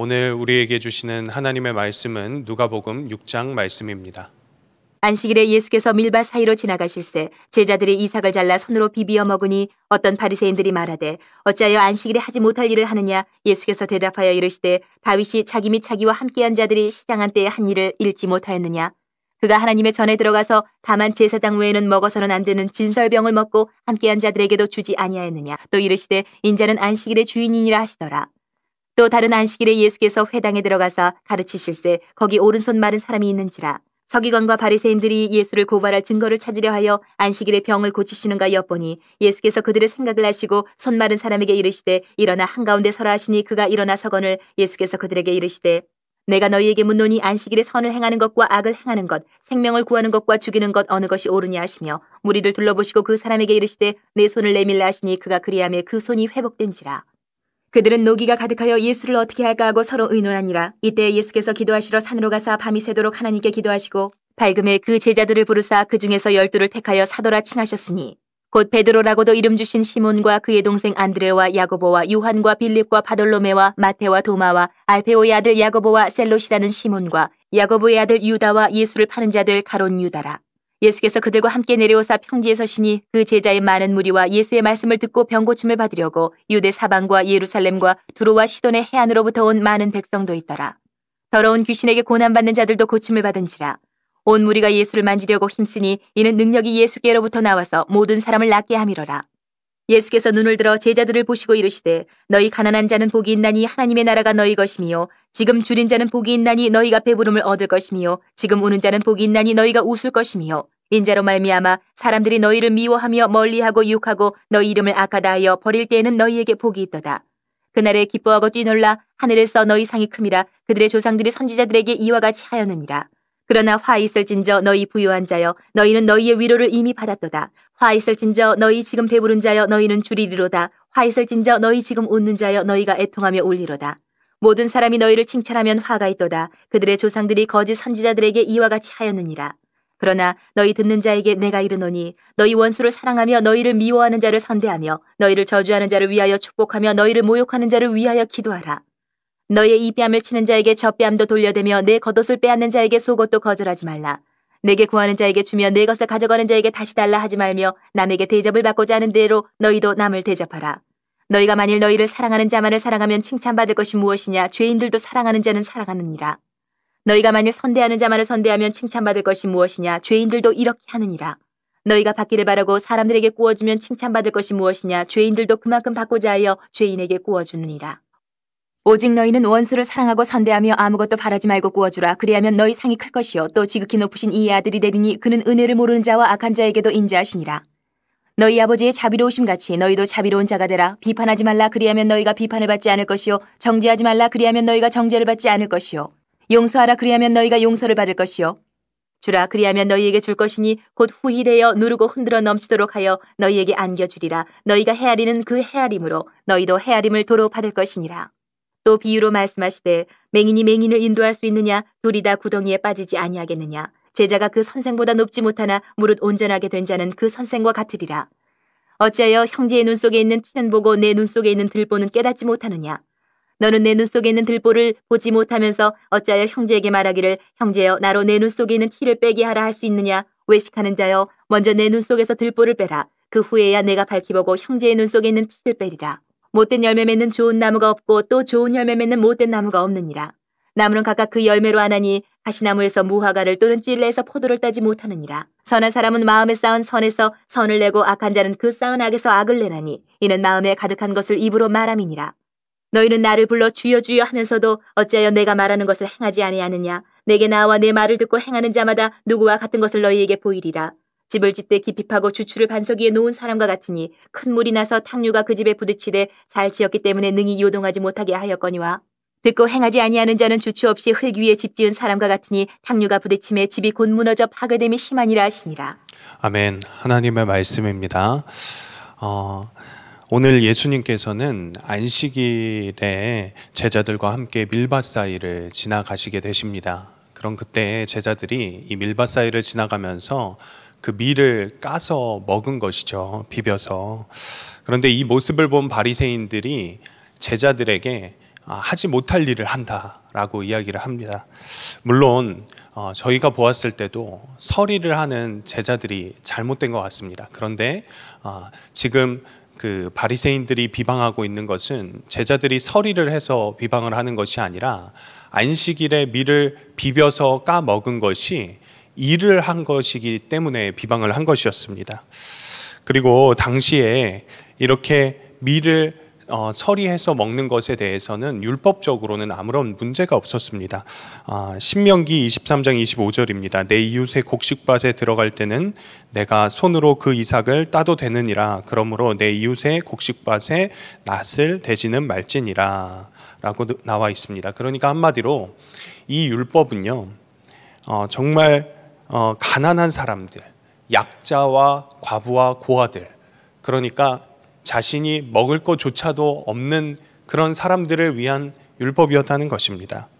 오늘 우리에게 주시는 하나님의 말씀은 누가복음 6장 말씀입니다. 안식일에 예수께서 밀밭 사이로 지나가실 때 제자들이 이삭을 잘라 손으로 비비어 먹으니 어떤 바리새인들이 말하되 어찌하여 안식일에 하지 못할 일을 하느냐 예수께서 대답하여 이르시되 다윗이 자기 및 자기와 함께한 자들이 시장한 때에 한 일을 잃지 못하였느냐 그가 하나님의 전에 들어가서 다만 제사장 외에는 먹어서는 안 되는 진설병을 먹고 함께한 자들에게도 주지 아니하였느냐 또 이르시되 인자는 안식일의 주인이니라 하시더라 또 다른 안식일에 예수께서 회당에 들어가서 가르치실세 거기 오른손 마른 사람이 있는지라 서기관과 바리새인들이 예수를 고발할 증거를 찾으려 하여 안식일에 병을 고치시는가 엿보니 예수께서 그들의 생각을 하시고 손 마른 사람에게 이르시되 일어나 한가운데 서라 하시니 그가 일어나 서건을 예수께서 그들에게 이르시되 내가 너희에게 묻노니 안식일에 선을 행하는 것과 악을 행하는 것 생명을 구하는 것과 죽이는 것 어느 것이 옳으냐 하시며 무리를 둘러보시고 그 사람에게 이르시되 내 손을 내밀라 하시니 그가 그리함에 그 손이 회복된지라 그들은 노기가 가득하여 예수를 어떻게 할까 하고 서로 의논하니라. 이때 예수께서 기도하시러 산으로 가사 밤이 새도록 하나님께 기도하시고 밝음에 그 제자들을 부르사 그 중에서 열두를 택하여 사도라 칭하셨으니 곧 베드로라고도 이름 주신 시몬과 그의 동생 안드레와 야고보와 요한과 빌립과 바돌로메와 마테와 도마와 알페오의 아들 야고보와 셀롯이라는 시몬과 야고보의 아들 유다와 예수를 파는 자들 가론 유다라. 예수께서 그들과 함께 내려오사 평지에서 시니 그 제자의 많은 무리와 예수의 말씀을 듣고 병고침을 받으려고 유대 사방과 예루살렘과 두로와 시돈의 해안으로부터 온 많은 백성도 있더라. 더러운 귀신에게 고난받는 자들도 고침을 받은지라. 온 무리가 예수를 만지려고 힘쓰니 이는 능력이 예수께로부터 나와서 모든 사람을 낫게 함이로라. 예수께서 눈을 들어 제자들을 보시고 이르시되 너희 가난한 자는 복이 있나니 하나님의 나라가 너희 것이미요 지금 줄인 자는 복이 있나니 너희가 배부름을 얻을 것이며 지금 우는 자는 복이 있나니 너희가 웃을 것이며 인자로 말미암아 사람들이 너희를 미워하며 멀리하고 유혹하고 너희 이름을 악하다 하여 버릴 때에는 너희에게 복이 있도다. 그날에 기뻐하고 뛰놀라 하늘에서 너희 상이 큼이라 그들의 조상들이 선지자들에게 이와 같이 하였느니라. 그러나 화 있을진저 너희 부유한 자여 너희는 너희의 위로를 이미 받았도다. 화 있을진저 너희 지금 배부른 자여 너희는 줄이리로다. 화 있을진저 너희 지금 웃는 자여 너희가 애통하며 울리로다. 모든 사람이 너희를 칭찬하면 화가 있도다. 그들의 조상들이 거짓 선지자들에게 이와 같이 하였느니라. 그러나 너희 듣는 자에게 내가 이르노니 너희 원수를 사랑하며 너희를 미워하는 자를 선대하며 너희를 저주하는 자를 위하여 축복하며 너희를 모욕하는 자를 위하여 기도하라. 너의 희이 뺨을 치는 자에게 저 뺨도 돌려대며 내 겉옷을 빼앗는 자에게 속옷도 거절하지 말라. 내게 구하는 자에게 주며 내 것을 가져가는 자에게 다시 달라 하지 말며 남에게 대접을 받고자 하는 대로 너희도 남을 대접하라. 너희가 만일 너희를 사랑하는 자만을 사랑하면 칭찬받을 것이 무엇이냐? 죄인들도 사랑하는 자는 사랑하느니라. 너희가 만일 선대하는 자만을 선대하면 칭찬받을 것이 무엇이냐? 죄인들도 이렇게 하느니라. 너희가 받기를 바라고 사람들에게 꾸어주면 칭찬받을 것이 무엇이냐? 죄인들도 그만큼 받고자 하여 죄인에게 꾸어주느니라. 오직 너희는 원수를 사랑하고 선대하며 아무것도 바라지 말고 구워주라. 그리하면 너희 상이 클 것이요. 또 지극히 높으신 이의 아들이 되리니 그는 은혜를 모르는 자와 악한 자에게도 인자하시니라. 너희 아버지의 자비로우심 같이 너희도 자비로운 자가 되라. 비판하지 말라 그리하면 너희가 비판을 받지 않을 것이요. 정죄하지 말라 그리하면 너희가 정죄를 받지 않을 것이요. 용서하라 그리하면 너희가 용서를 받을 것이요. 주라 그리하면 너희에게 줄 것이니 곧 후히되어 누르고 흔들어 넘치도록 하여 너희에게 안겨주리라. 너희가 헤아리는 그 헤아림으로 너희도 헤아림을 도로 받을 것이니라. 또 비유로 말씀하시되 맹인이 맹인을 인도할 수 있느냐 둘이 다 구덩이에 빠지지 아니하겠느냐 제자가 그 선생보다 높지 못하나 무릇 온전하게 된 자는 그 선생과 같으리라. 어찌하여 형제의 눈 속에 있는 티는 보고 내 눈 속에 있는 들보는 깨닫지 못하느냐. 너는 내 눈 속에 있는 들보를 보지 못하면서 어찌하여 형제에게 말하기를 형제여 나로 내 눈 속에 있는 티를 빼게 하라 할 수 있느냐. 외식하는 자여 먼저 내 눈 속에서 들보를 빼라. 그 후에야 내가 밝히보고 형제의 눈 속에 있는 티를 빼리라. 못된 열매 맺는 좋은 나무가 없고 또 좋은 열매 맺는 못된 나무가 없느니라. 나무는 각각 그 열매로 하나니 가시나무에서 무화과를 또는 찔레에서 포도를 따지 못하느니라. 선한 사람은 마음에 쌓은 선에서 선을 내고 악한 자는 그 쌓은 악에서 악을 내나니 이는 마음에 가득한 것을 입으로 말함이니라. 너희는 나를 불러 주여 주여 하면서도 어찌하여 내가 말하는 것을 행하지 아니하느냐. 내게 나와 내 말을 듣고 행하는 자마다 누구와 같은 것을 너희에게 보이리라. 집을 짓되 깊이 파고 주추를 반석 위에 놓은 사람과 같으니 큰 물이 나서 탕류가 그 집에 부딪히되 잘 지었기 때문에 능히 요동하지 못하게 하였거니와 듣고 행하지 아니하는 자는 주추 없이 흙 위에 집 지은 사람과 같으니 탕류가 부딪힘에 집이 곧 무너져 파괴됨이 심하니라 하시니라. 아멘. 하나님의 말씀입니다. 어, 오늘 예수님께서는 안식일에 제자들과 함께 밀밭 사이를 지나가시게 되십니다. 그럼 그때 제자들이 이 밀밭 사이를 지나가면서 그 밀을 까서 먹은 것이죠. 비벼서. 그런데 이 모습을 본 바리새인들이 제자들에게 아, 하지 못할 일을 한다라고 이야기를 합니다. 물론 어, 저희가 보았을 때도 서리를 하는 제자들이 잘못된 것 같습니다. 그런데 아, 지금 그 바리새인들이 비방하고 있는 것은 제자들이 서리를 해서 비방을 하는 것이 아니라 안식일에 밀을 비벼서 까 먹은 것이 일을 한 것이기 때문에 비방을 한 것이었습니다. 그리고 당시에 이렇게 밀을 어, 처리해서 먹는 것에 대해서는 율법적으로는 아무런 문제가 없었습니다. 아, 신명기 23장 25절입니다. 내 이웃의 곡식밭에 들어갈 때는 내가 손으로 그 이삭을 따도 되느니라. 그러므로 내 이웃의 곡식밭에 낫을 대지는 말지니라. 라고 나와 있습니다. 그러니까 한마디로 이 율법은요, 어, 정말 어, 가난한 사람들, 약자와 과부와 고아들, 그러니까 자신이 먹을 것조차도 없는 그런 사람들을 위한 율법이었다는 것입니다.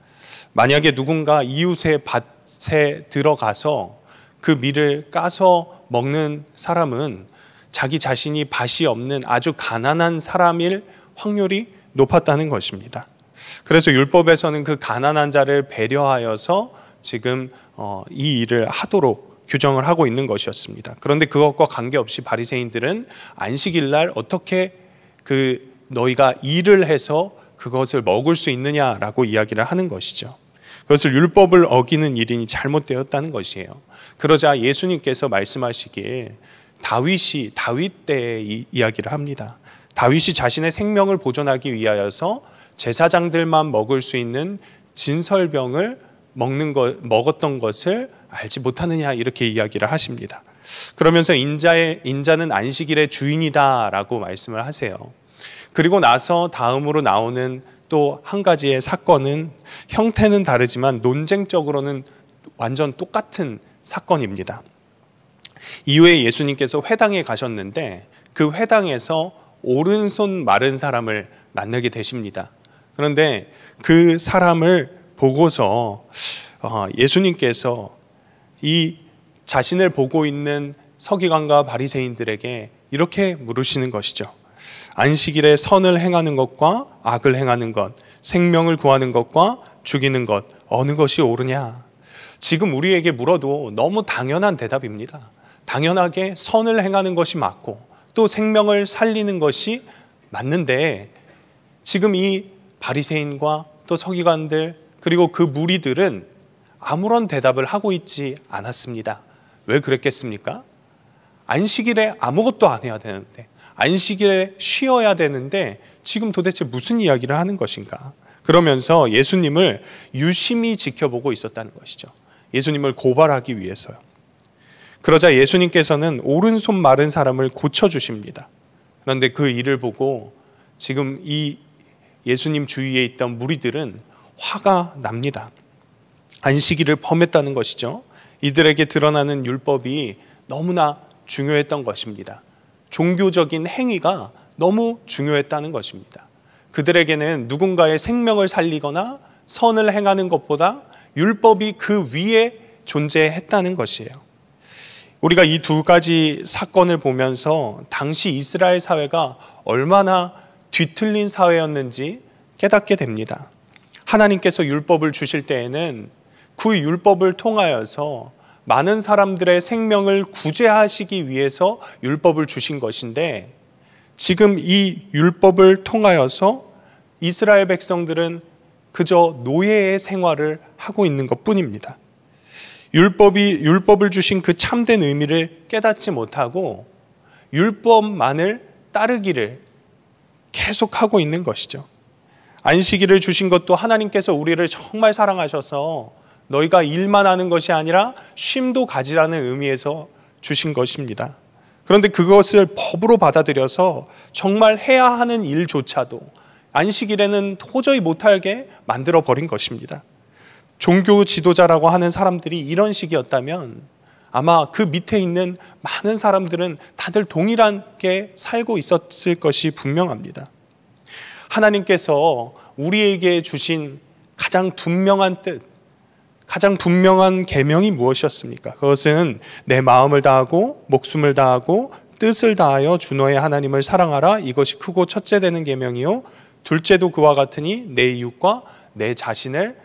만약에 누군가 이웃의 밭에 들어가서 그 밀을 까서 먹는 사람은 자기 자신이 밭이 없는 아주 가난한 사람일 확률이 높았다는 것입니다. 그래서 율법에서는 그 가난한 자를 배려하여서 지금 어, 이 일을 하도록 규정을 하고 있는 것이었습니다. 그런데 그것과 관계없이 바리새인들은 안식일 날 어떻게 그 너희가 일을 해서 그것을 먹을 수 있느냐라고 이야기를 하는 것이죠. 그것을 율법을 어기는 일이 잘못되었다는 것이에요. 그러자 예수님께서 말씀하시기에 다윗이 다윗 때의 이야기를 합니다. 다윗이 자신의 생명을 보존하기 위하여서 제사장들만 먹을 수 있는 진설병을 먹는 것 먹었던 것을 알지 못하느냐 이렇게 이야기를 하십니다. 그러면서 인자의 인자는 안식일의 주인이다라고 말씀을 하세요. 그리고 나서 다음으로 나오는 또 한 가지의 사건은 형태는 다르지만 논쟁적으로는 완전 똑같은 사건입니다. 이후에 예수님께서 회당에 가셨는데 그 회당에서 오른손 마른 사람을 만나게 되십니다. 그런데 그 사람을 보고서 어, 예수님께서 이 자신을 보고 있는 서기관과 바리새인들에게 이렇게 물으시는 것이죠. 안식일에 선을 행하는 것과 악을 행하는 것, 생명을 구하는 것과 죽이는 것 어느 것이 옳으냐? 지금 우리에게 물어도 너무 당연한 대답입니다. 당연하게 선을 행하는 것이 맞고 또 생명을 살리는 것이 맞는데 지금 이 바리새인과 또 서기관들 그리고 그 무리들은 아무런 대답을 하고 있지 않았습니다. 왜 그랬겠습니까? 안식일에 아무것도 안 해야 되는데, 안식일에 쉬어야 되는데, 지금 도대체 무슨 이야기를 하는 것인가? 그러면서 예수님을 유심히 지켜보고 있었다는 것이죠. 예수님을 고발하기 위해서요. 그러자 예수님께서는 오른손 마른 사람을 고쳐주십니다. 그런데 그 일을 보고 지금 이 예수님 주위에 있던 무리들은 화가 납니다. 안식일을 범했다는 것이죠. 이들에게 드러나는 율법이 너무나 중요했던 것입니다. 종교적인 행위가 너무 중요했다는 것입니다. 그들에게는 누군가의 생명을 살리거나 선을 행하는 것보다 율법이 그 위에 존재했다는 것이에요. 우리가 이 두 가지 사건을 보면서 당시 이스라엘 사회가 얼마나 뒤틀린 사회였는지 깨닫게 됩니다. 하나님께서 율법을 주실 때에는 그 율법을 통하여서 많은 사람들의 생명을 구제하시기 위해서 율법을 주신 것인데 지금 이 율법을 통하여서 이스라엘 백성들은 그저 노예의 생활을 하고 있는 것 뿐입니다. 율법이, 율법을 주신 그 참된 의미를 깨닫지 못하고 율법만을 따르기를 계속하고 있는 것이죠. 안식일을 주신 것도 하나님께서 우리를 정말 사랑하셔서 너희가 일만 하는 것이 아니라 쉼도 가지라는 의미에서 주신 것입니다. 그런데 그것을 법으로 받아들여서 정말 해야 하는 일조차도 안식일에는 도저히 못하게 만들어 버린 것입니다. 종교 지도자라고 하는 사람들이 이런 식이었다면 아마 그 밑에 있는 많은 사람들은 다들 동일하게 살고 있었을 것이 분명합니다. 하나님께서 우리에게 주신 가장 분명한 뜻, 가장 분명한 계명이 무엇이었습니까? 그것은 내 마음을 다하고 목숨을 다하고 뜻을 다하여 주 너의 하나님을 사랑하라 이것이 크고 첫째 되는 계명이요 둘째도 그와 같으니 내 이웃과 내 자신을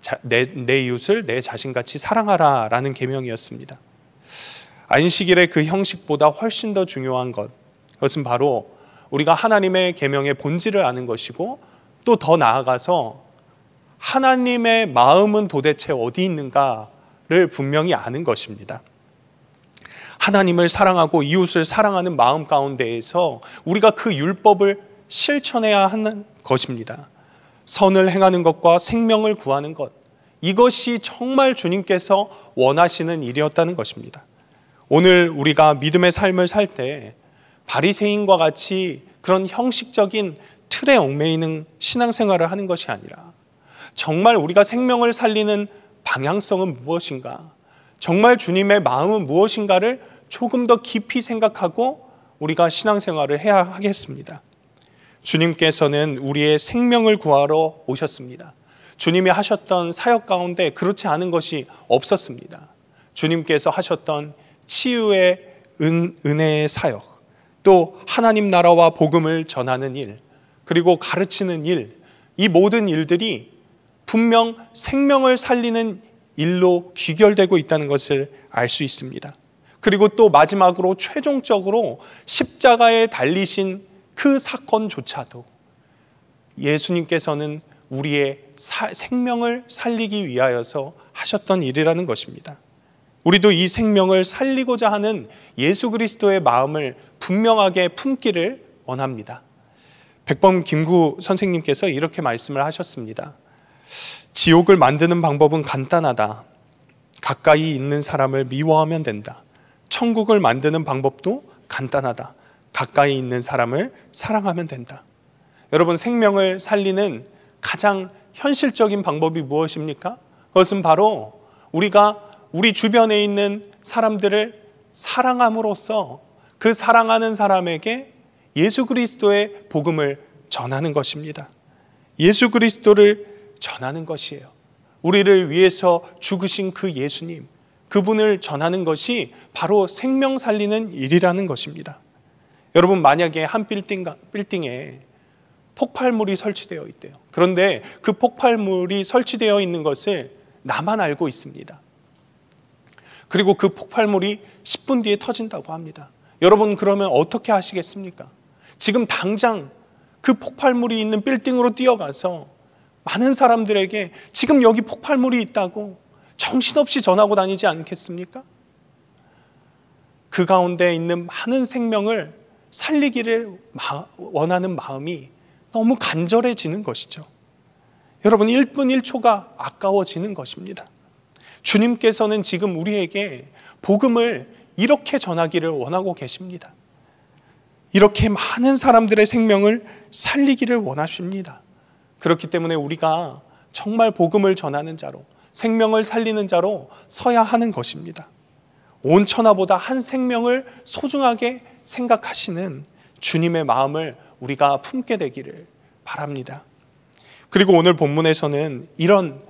자, 내, 내 이웃을 내 자신같이 사랑하라라는 계명이었습니다. 안식일의 그 형식보다 훨씬 더 중요한 것 그것은 바로 우리가 하나님의 계명의 본질을 아는 것이고 또 더 나아가서 하나님의 마음은 도대체 어디 있는가를 분명히 아는 것입니다. 하나님을 사랑하고 이웃을 사랑하는 마음 가운데에서 우리가 그 율법을 실천해야 하는 것입니다. 선을 행하는 것과 생명을 구하는 것. 이것이 정말 주님께서 원하시는 일이었다는 것입니다. 오늘 우리가 믿음의 삶을 살 때 바리새인과 같이 그런 형식적인 틀에 얽매이는 신앙생활을 하는 것이 아니라 정말 우리가 생명을 살리는 방향성은 무엇인가? 정말 주님의 마음은 무엇인가를 조금 더 깊이 생각하고 우리가 신앙생활을 해야 하겠습니다. 주님께서는 우리의 생명을 구하러 오셨습니다. 주님이 하셨던 사역 가운데 그렇지 않은 것이 없었습니다. 주님께서 하셨던 치유의 은, 은혜의 사역, 또 하나님 나라와 복음을 전하는 일, 그리고 가르치는 일, 이 모든 일들이 분명 생명을 살리는 일로 귀결되고 있다는 것을 알 수 있습니다. 그리고 또 마지막으로 최종적으로 십자가에 달리신 그 사건조차도 예수님께서는 우리의 사, 생명을 살리기 위하여서 하셨던 일이라는 것입니다. 우리도 이 생명을 살리고자 하는 예수 그리스도의 마음을 분명하게 품기를 원합니다. 백범 김구 선생님께서 이렇게 말씀을 하셨습니다. 지옥을 만드는 방법은 간단하다. 가까이 있는 사람을 미워하면 된다. 천국을 만드는 방법도 간단하다. 가까이 있는 사람을 사랑하면 된다. 여러분, 생명을 살리는 가장 현실적인 방법이 무엇입니까? 그것은 바로 우리가 우리 주변에 있는 사람들을 사랑함으로써 그 사랑하는 사람에게 예수 그리스도의 복음을 전하는 것입니다. 예수 그리스도를 전하는 것이에요. 우리를 위해서 죽으신 그 예수님, 그분을 전하는 것이 바로 생명 살리는 일이라는 것입니다. 여러분, 만약에 한 빌딩, 빌딩에 폭발물이 설치되어 있대요. 그런데 그 폭발물이 설치되어 있는 것을 나만 알고 있습니다. 그리고 그 폭발물이 10분 뒤에 터진다고 합니다. 여러분, 그러면 어떻게 하시겠습니까? 지금 당장 그 폭발물이 있는 빌딩으로 뛰어가서 많은 사람들에게 지금 여기 폭발물이 있다고 정신없이 전하고 다니지 않겠습니까? 그 가운데 있는 많은 생명을 살리기를 원하는 마음이 너무 간절해지는 것이죠. 여러분, 1분 1초가 아까워지는 것입니다. 주님께서는 지금 우리에게 복음을 이렇게 전하기를 원하고 계십니다. 이렇게 많은 사람들의 생명을 살리기를 원하십니다. 그렇기 때문에 우리가 정말 복음을 전하는 자로 생명을 살리는 자로 서야 하는 것입니다. 온 천하보다 한 생명을 소중하게 생각하시는 주님의 마음을 우리가 품게 되기를 바랍니다. 그리고 오늘 본문에서는 이런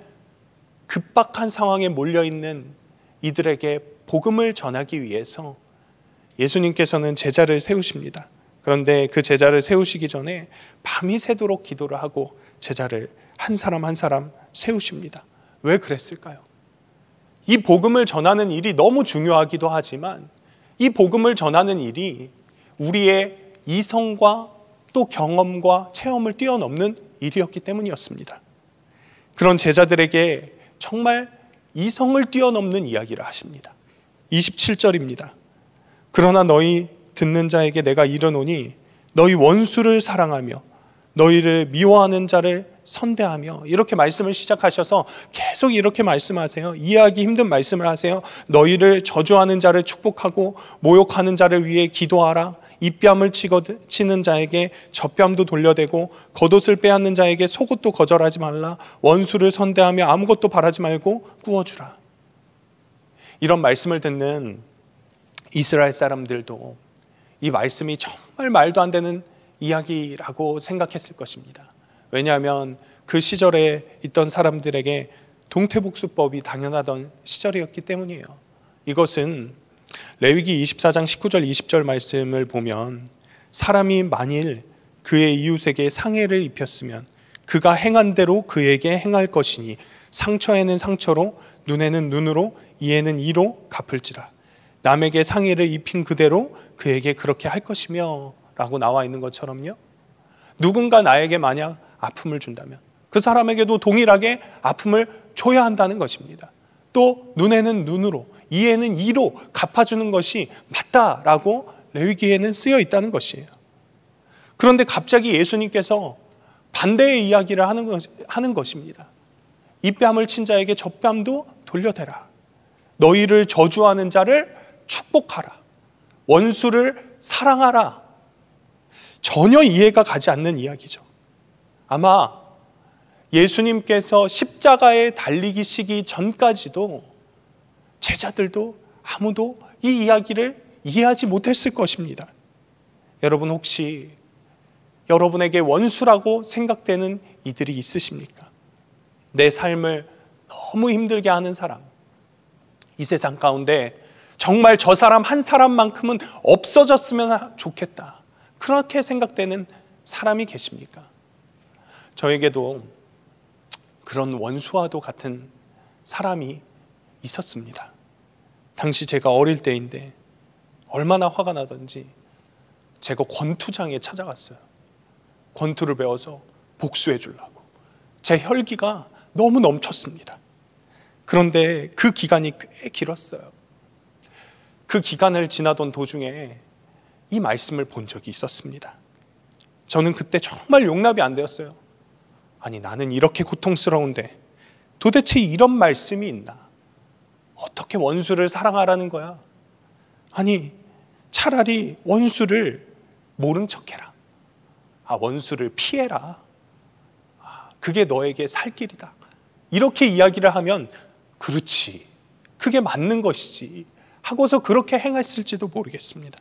급박한 상황에 몰려 있는 이들에게 복음을 전하기 위해서 예수님께서는 제자를 세우십니다. 그런데 그 제자를 세우시기 전에 밤이 새도록 기도를 하고 제자를 한 사람 한 사람 세우십니다. 왜 그랬을까요? 이 복음을 전하는 일이 너무 중요하기도 하지만 이 복음을 전하는 일이 우리의 이성과 또 경험과 체험을 뛰어넘는 일이었기 때문이었습니다. 그런 제자들에게 정말 이성을 뛰어넘는 이야기를 하십니다. 27절입니다. 그러나 너희 듣는 자에게 내가 이르노니 너희 원수를 사랑하며 너희를 미워하는 자를 선대하며 이렇게 말씀을 시작하셔서 계속 이렇게 말씀하세요. 이해하기 힘든 말씀을 하세요. 너희를 저주하는 자를 축복하고 모욕하는 자를 위해 기도하라. 입뺨을 치는 자에게 젖뺨도 돌려대고 겉옷을 빼앗는 자에게 속옷도 거절하지 말라. 원수를 선대하며 아무것도 바라지 말고 꾸어주라. 이런 말씀을 듣는 이스라엘 사람들도 이 말씀이 정말 말도 안 되는 이야기라고 생각했을 것입니다. 왜냐하면 그 시절에 있던 사람들에게 동태복수법이 당연하던 시절이었기 때문이에요. 이것은 레위기 24장 19절 20절 말씀을 보면 사람이 만일 그의 이웃에게 상해를 입혔으면 그가 행한 대로 그에게 행할 것이니 상처에는 상처로 눈에는 눈으로 이에는 이로 갚을지라 남에게 상해를 입힌 그대로 그에게 그렇게 할 것이며 라고 나와 있는 것처럼요. 누군가 나에게 만약 아픔을 준다면 그 사람에게도 동일하게 아픔을 줘야 한다는 것입니다. 또 눈에는 눈으로, 이에는 이로 갚아주는 것이 맞다라고 레위기에는 쓰여 있다는 것이에요. 그런데 갑자기 예수님께서 반대의 이야기를 하는, 것, 하는 것입니다. 이 뺨을 친 자에게 저 뺨도 돌려대라. 너희를 저주하는 자를 축복하라. 원수를 사랑하라. 전혀 이해가 가지 않는 이야기죠. 아마 예수님께서 십자가에 달리기 시기 전까지도 제자들도 아무도 이 이야기를 이해하지 못했을 것입니다. 여러분 혹시 여러분에게 원수라고 생각되는 이들이 있으십니까? 내 삶을 너무 힘들게 하는 사람. 이 세상 가운데 정말 저 사람 한 사람만큼은 없어졌으면 좋겠다. 그렇게 생각되는 사람이 계십니까? 저에게도 그런 원수와도 같은 사람이 있었습니다. 당시 제가 어릴 때인데 얼마나 화가 나던지 제가 권투장에 찾아갔어요. 권투를 배워서 복수해 주려고. 제 혈기가 너무 넘쳤습니다. 그런데 그 기간이 꽤 길었어요. 그 기간을 지나던 도중에 이 말씀을 본 적이 있었습니다. 저는 그때 정말 용납이 안 되었어요. 아니, 나는 이렇게 고통스러운데 도대체 이런 말씀이 있나? 어떻게 원수를 사랑하라는 거야? 아니, 차라리 원수를 모른 척 해라. 아, 원수를 피해라. 아, 그게 너에게 살 길이다. 이렇게 이야기를 하면, 그렇지. 그게 맞는 것이지. 하고서 그렇게 행했을지도 모르겠습니다.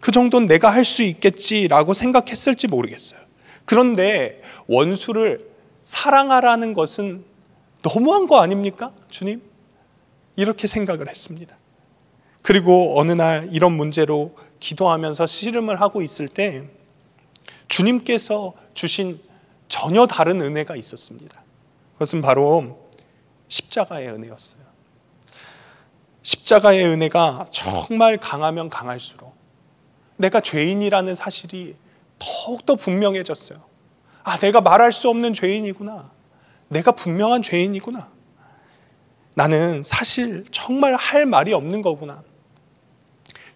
그 정도는 내가 할 수 있겠지라고 생각했을지 모르겠어요. 그런데 원수를 사랑하라는 것은 너무한 거 아닙니까? 주님? 이렇게 생각을 했습니다. 그리고 어느 날 이런 문제로 기도하면서 씨름을 하고 있을 때 주님께서 주신 전혀 다른 은혜가 있었습니다. 그것은 바로 십자가의 은혜였어요. 십자가의 은혜가 정말 강하면 강할수록 내가 죄인이라는 사실이 더욱더 분명해졌어요. 아, 내가 말할 수 없는 죄인이구나. 내가 분명한 죄인이구나. 나는 사실 정말 할 말이 없는 거구나.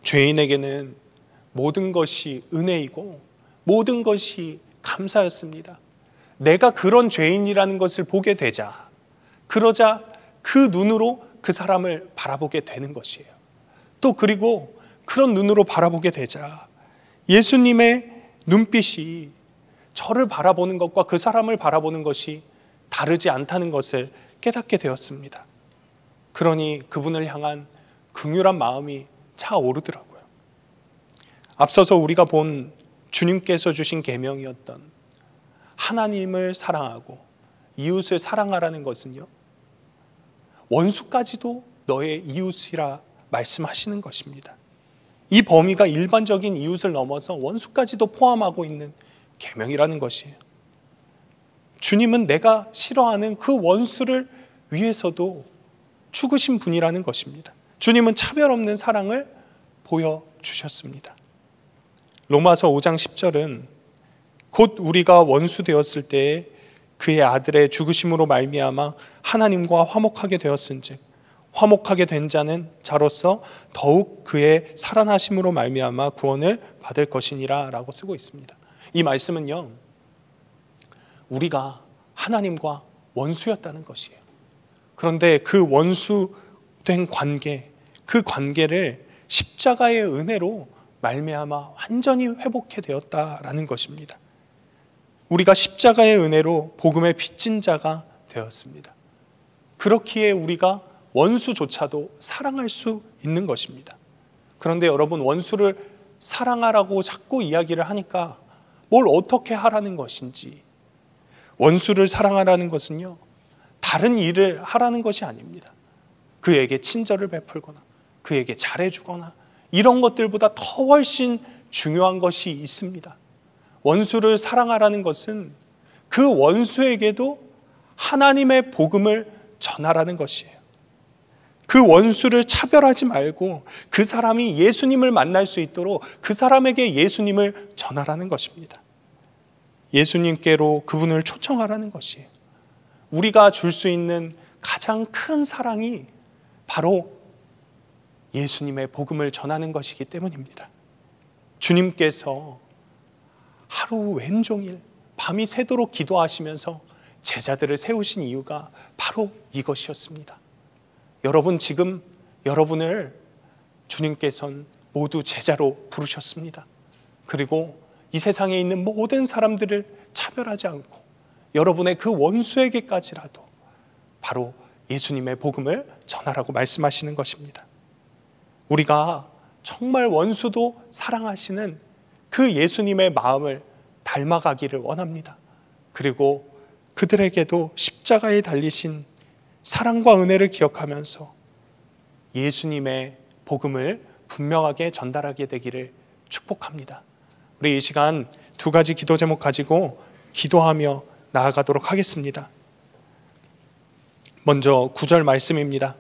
죄인에게는 모든 것이 은혜이고 모든 것이 감사였습니다. 내가 그런 죄인이라는 것을 보게 되자, 그러자 그 눈으로 그 사람을 바라보게 되는 것이에요. 또 그리고 그런 눈으로 바라보게 되자 예수님의 눈빛이 저를 바라보는 것과 그 사람을 바라보는 것이 다르지 않다는 것을 깨닫게 되었습니다. 그러니 그분을 향한 극률한 마음이 차오르더라고요. 앞서서 우리가 본 주님께서 주신 계명이었던 하나님을 사랑하고 이웃을 사랑하라는 것은요. 원수까지도 너의 이웃이라 말씀하시는 것입니다. 이 범위가 일반적인 이웃을 넘어서 원수까지도 포함하고 있는 계명이라는 것이에요. 주님은 내가 싫어하는 그 원수를 위해서도 죽으신 분이라는 것입니다. 주님은 차별 없는 사랑을 보여주셨습니다. 로마서 5장 10절은 곧 우리가 원수 되었을 때에 그의 아들의 죽으심으로 말미암아 하나님과 화목하게 되었은즉 화목하게 된 자는 자로서 더욱 그의 살아나심으로 말미암아 구원을 받을 것이니라라고 쓰고 있습니다. 이 말씀은요. 우리가 하나님과 원수였다는 것이에요. 그런데 그 원수된 관계, 그 관계를 십자가의 은혜로 말미암아 완전히 회복해 되었다라는 것입니다. 우리가 십자가의 은혜로 복음의 빚진 자가 되었습니다. 그렇기에 우리가 원수조차도 사랑할 수 있는 것입니다. 그런데 여러분 원수를 사랑하라고 자꾸 이야기를 하니까 뭘 어떻게 하라는 것인지 원수를 사랑하라는 것은요 다른 일을 하라는 것이 아닙니다. 그에게 친절을 베풀거나 그에게 잘해주거나 이런 것들보다 더 훨씬 중요한 것이 있습니다. 원수를 사랑하라는 것은 그 원수에게도 하나님의 복음을 전하라는 것이에요. 그 원수를 차별하지 말고 그 사람이 예수님을 만날 수 있도록 그 사람에게 예수님을 전하라는 것입니다. 예수님께로 그분을 초청하라는 것이 우리가 줄 수 있는 가장 큰 사랑이 바로 예수님의 복음을 전하는 것이기 때문입니다. 주님께서 하루 왼종일 밤이 새도록 기도하시면서 제자들을 세우신 이유가 바로 이것이었습니다. 여러분 지금 여러분을 주님께선 모두 제자로 부르셨습니다. 그리고 이 세상에 있는 모든 사람들을 차별하지 않고 여러분의 그 원수에게까지라도 바로 예수님의 복음을 전하라고 말씀하시는 것입니다. 우리가 정말 원수도 사랑하시는 그 예수님의 마음을 닮아가기를 원합니다. 그리고 그들에게도 십자가에 달리신 사랑과 은혜를 기억하면서 예수님의 복음을 분명하게 전달하게 되기를 축복합니다. 우리 이 시간 두 가지 기도 제목 가지고 기도하며 나아가도록 하겠습니다. 먼저 구절 말씀입니다.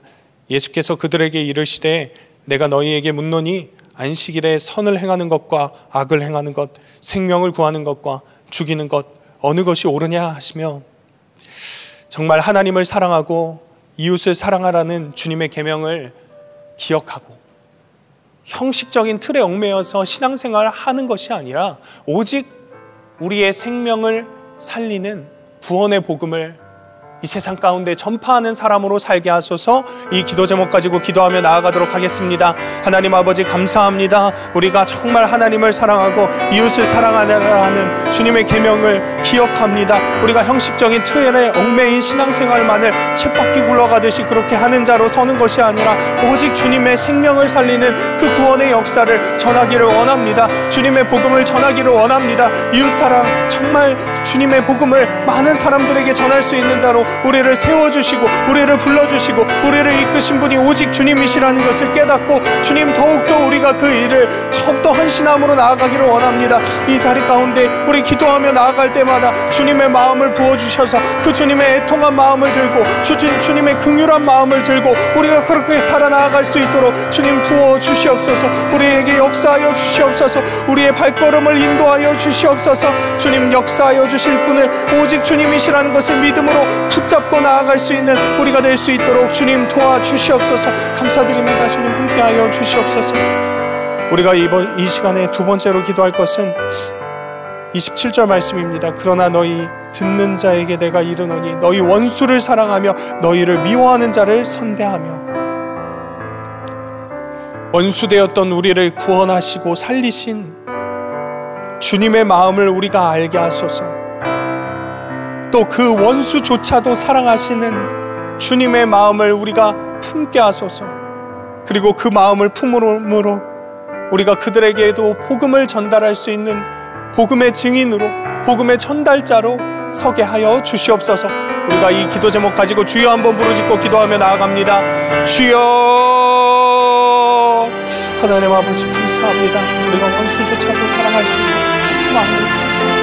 예수께서 그들에게 이르시되 내가 너희에게 묻노니 안식일에 선을 행하는 것과 악을 행하는 것, 생명을 구하는 것과 죽이는 것 어느 것이 옳으냐 하시며 정말 하나님을 사랑하고 이웃을 사랑하라는 주님의 계명을 기억하고 형식적인 틀에 얽매여서 신앙생활 하는 것이 아니라 오직 우리의 생명을 살리는 구원의 복음을 이 세상 가운데 전파하는 사람으로 살게 하소서 이 기도 제목 가지고 기도하며 나아가도록 하겠습니다. 하나님 아버지 감사합니다. 우리가 정말 하나님을 사랑하고 이웃을 사랑하라는 주님의 계명을 기억합니다. 우리가 형식적인 트틀의 얽매인 신앙생활만을 쳇바퀴 굴러가듯이 그렇게 하는 자로 서는 것이 아니라 오직 주님의 생명을 살리는 그 구원의 역사를 전하기를 원합니다. 주님의 복음을 전하기를 원합니다. 이웃 사랑 정말 주님의 복음을 많은 사람들에게 전할 수 있는 자로 우리를 세워주시고 우리를 불러주시고 우리를 이끄신 분이 오직 주님이시라는 것을 깨닫고 주님 더욱더 우리가 그 일을 더욱더 헌신함으로 나아가기를 원합니다 이 자리 가운데 우리 기도하며 나아갈 때마다 주님의 마음을 부어주셔서 그 주님의 애통한 마음을 들고 주, 주님의 극휼한 마음을 들고 우리가 그렇게 살아나아갈 수 있도록 주님 부어주시옵소서 우리에게 역사하여 주시옵소서 우리의 발걸음을 인도하여 주시옵소서 주님 역사하여 주실 분을 오직 주님이시라는 것을 믿음으로 부 붙잡고 나아갈 수 있는 우리가 될 수 있도록 주님 도와주시옵소서 감사드립니다 주님 함께하여 주시옵소서 우리가 이번 이 시간에 두 번째로 기도할 것은 27절 말씀입니다 그러나 너희 듣는 자에게 내가 이르노니 너희 원수를 사랑하며 너희를 미워하는 자를 선대하며 원수되었던 우리를 구원하시고 살리신 주님의 마음을 우리가 알게 하소서 또그 원수조차도 사랑하시는 주님의 마음을 우리가 품게 하소서. 그리고 그 마음을 품으로 우리가 그들에게도 복음을 전달할 수 있는 복음의 증인으로 복음의 전달자로 서게 하여 주시옵소서. 우리가 이 기도 제목 가지고 주여 한번 부르짖고 기도하며 나아갑니다. 주여 하나님 아버지 감사합니다. 우리가 원수조차도 사랑할 수 있는 그 마음을